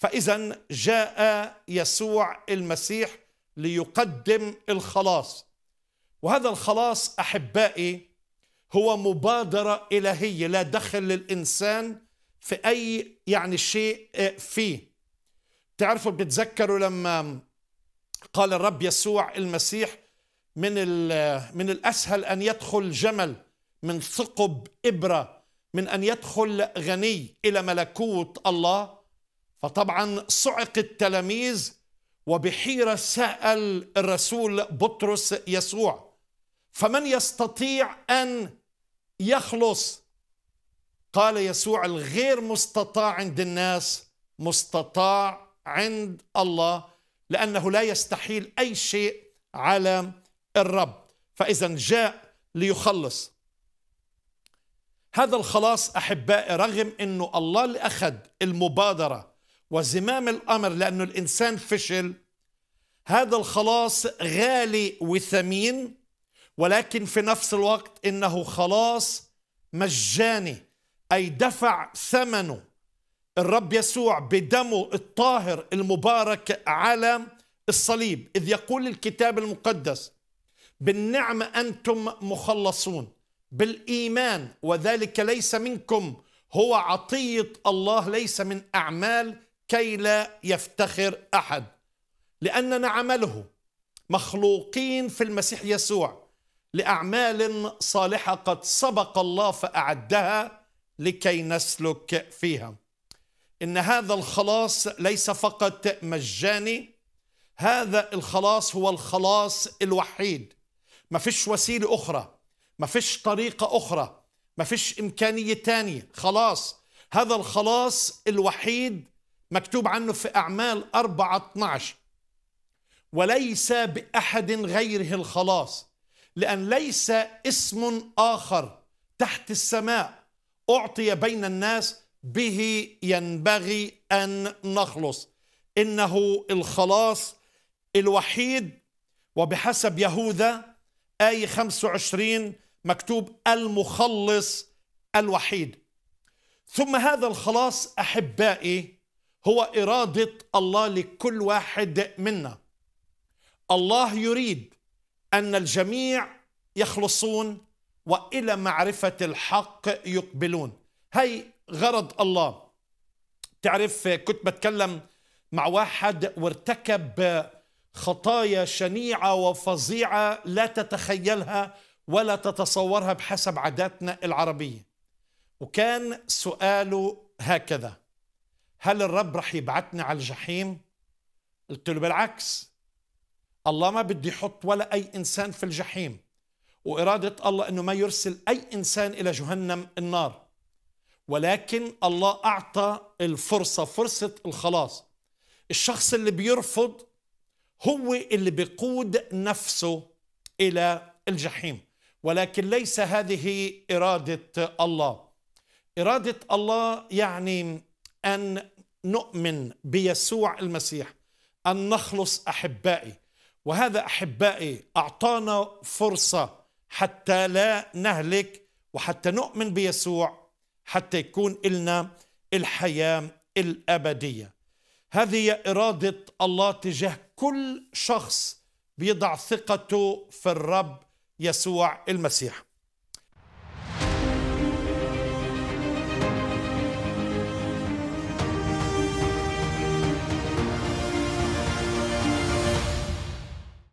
فاذا جاء يسوع المسيح ليقدم الخلاص وهذا الخلاص احبائي هو مبادره الهيه لا دخل للانسان في اي يعني شيء آه، فيه تعرفوا بتتذكروا لما قال الرب يسوع المسيح من آه، من الاسهل ان يدخل جمل من ثقب ابره من ان يدخل غني الى ملكوت الله فطبعا صعق التلاميذ وبحيرة سأل الرسول بطرس يسوع فمن يستطيع أن يخلص قال يسوع الغير مستطاع عند الناس مستطاع عند الله لأنه لا يستحيل أي شيء على الرب فإذا جاء ليخلص هذا الخلاص أحبائي رغم أنه الله اللي أخذ المبادرة وزمام الامر لانه الانسان فشل هذا الخلاص غالي وثمين ولكن في نفس الوقت انه خلاص مجاني اي دفع ثمنه الرب يسوع بدمه الطاهر المبارك على الصليب اذ يقول الكتاب المقدس بالنعمه انتم مخلصون بالايمان وذلك ليس منكم هو عطيه الله ليس من اعمال كي لا يفتخر احد لاننا عمله مخلوقين في المسيح يسوع لاعمال صالحه قد سبق الله فاعدها لكي نسلك فيها ان هذا الخلاص ليس فقط مجاني هذا الخلاص هو الخلاص الوحيد ما فيش وسيله اخرى ما فيش طريقه اخرى ما فيش امكانيه تانية خلاص هذا الخلاص الوحيد مكتوب عنه في أعمال 4 12 وليس بأحد غيره الخلاص لأن ليس اسم آخر تحت السماء أعطي بين الناس به ينبغي أن نخلص إنه الخلاص الوحيد وبحسب يهوذا آية 25 مكتوب المخلص الوحيد ثم هذا الخلاص أحبائي هو إرادة الله لكل واحد منا الله يريد أن الجميع يخلصون وإلى معرفة الحق يقبلون هي غرض الله تعرف كنت بتكلم مع واحد وارتكب خطايا شنيعة وفظيعة لا تتخيلها ولا تتصورها بحسب عاداتنا العربية وكان سؤاله هكذا هل الرب رح يبعتنا على الجحيم قلت له بالعكس الله ما بده يحط ولا أي إنسان في الجحيم وإرادة الله أنه ما يرسل أي إنسان إلى جهنم النار ولكن الله أعطى الفرصة فرصة الخلاص الشخص اللي بيرفض هو اللي بيقود نفسه إلى الجحيم ولكن ليس هذه إرادة الله إرادة الله يعني ان نؤمن بيسوع المسيح ان نخلص احبائي وهذا احبائي اعطانا فرصه حتى لا نهلك وحتى نؤمن بيسوع حتى يكون لنا الحياه الابديه هذه هي اراده الله تجاه كل شخص بيضع ثقته في الرب يسوع المسيح